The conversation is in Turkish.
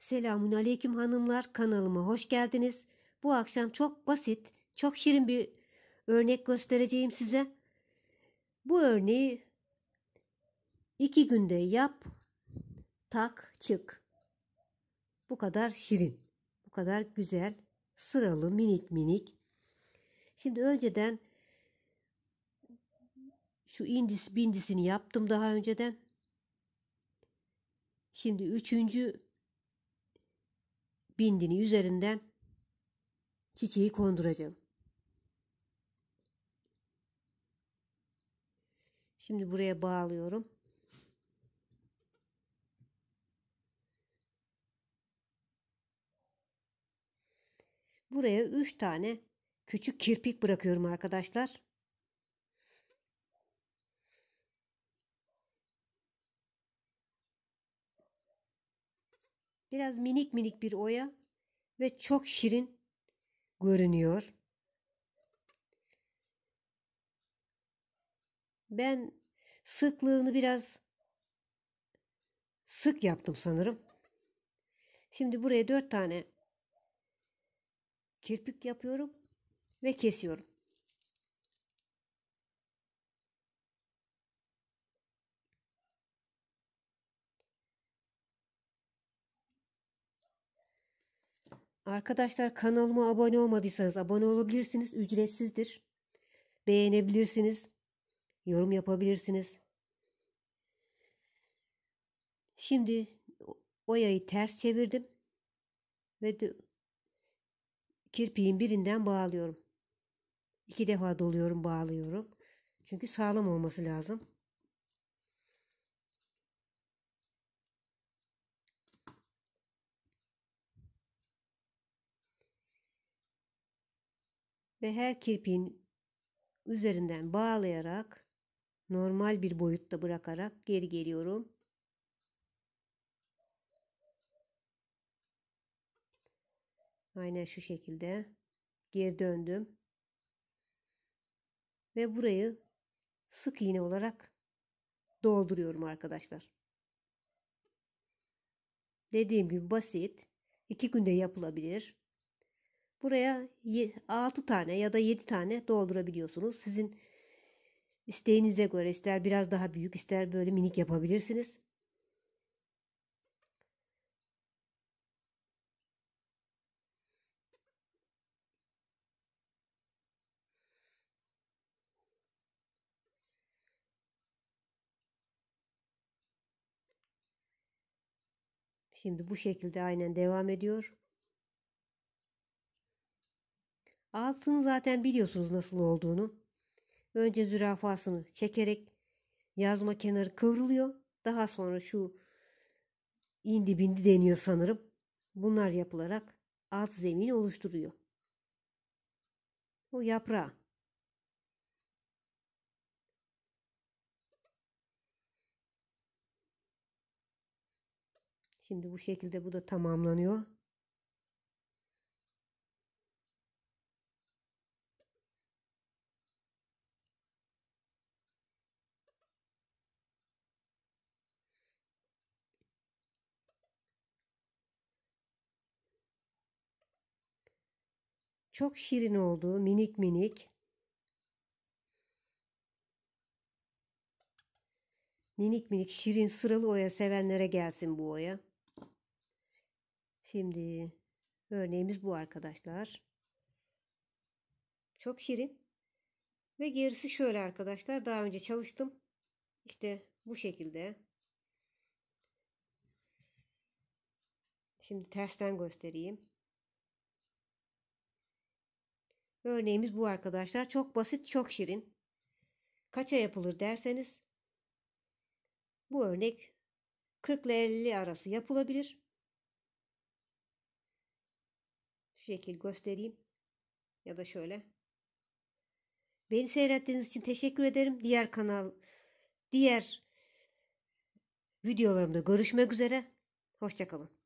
Selamun aleyküm hanımlar kanalıma hoş geldiniz. Bu akşam çok basit, çok şirin bir örnek göstereceğim size. Bu örneği iki günde yap, tak, çık. Bu kadar şirin, bu kadar güzel, sıralı, minik minik. Şimdi önceden şu indis bindisini yaptım daha önceden. Şimdi üçüncü bindini üzerinden çiçeği konduracağım. Şimdi buraya bağlıyorum. Buraya 3 tane küçük kirpik bırakıyorum arkadaşlar. Biraz minik minik bir oya ve çok şirin görünüyor. Ben sıklığını biraz sık yaptım sanırım. Şimdi buraya dört tane kirpik yapıyorum ve kesiyorum. Arkadaşlar kanalıma abone olmadıysanız abone olabilirsiniz. Ücretsizdir. Beğenebilirsiniz. Yorum yapabilirsiniz. Şimdi oyayı ters çevirdim. Ve de kirpiğin birinden bağlıyorum. İki defa doluyorum bağlıyorum. Çünkü sağlam olması lazım. ve her kirpiğin üzerinden bağlayarak normal bir boyutta bırakarak geri geliyorum. Aynen şu şekilde geri döndüm. Ve burayı sık iğne olarak dolduruyorum arkadaşlar. Dediğim gibi basit. 2 günde yapılabilir. Buraya 6 tane ya da 7 tane doldurabiliyorsunuz. Sizin isteğinize göre ister biraz daha büyük ister böyle minik yapabilirsiniz. Şimdi bu şekilde aynen devam ediyor. Altını zaten biliyorsunuz nasıl olduğunu. Önce zürafasını çekerek yazma kenarı kıvrılıyor. Daha sonra şu indi bindi deniyor sanırım. Bunlar yapılarak alt zemini oluşturuyor. O yaprağı. Şimdi bu şekilde bu da tamamlanıyor. Çok şirin oldu minik minik. Minik minik şirin sıralı oya sevenlere gelsin bu oya. Şimdi örneğimiz bu arkadaşlar. Çok şirin. Ve gerisi şöyle arkadaşlar. Daha önce çalıştım. İşte bu şekilde. Şimdi tersten göstereyim. Örneğimiz bu arkadaşlar. Çok basit, çok şirin. Kaça yapılır derseniz bu örnek 40 ile 50 arası yapılabilir. Şu şekil göstereyim. Ya da şöyle. Beni seyrettiğiniz için teşekkür ederim. Diğer kanal, diğer videolarımda görüşmek üzere. Hoşçakalın.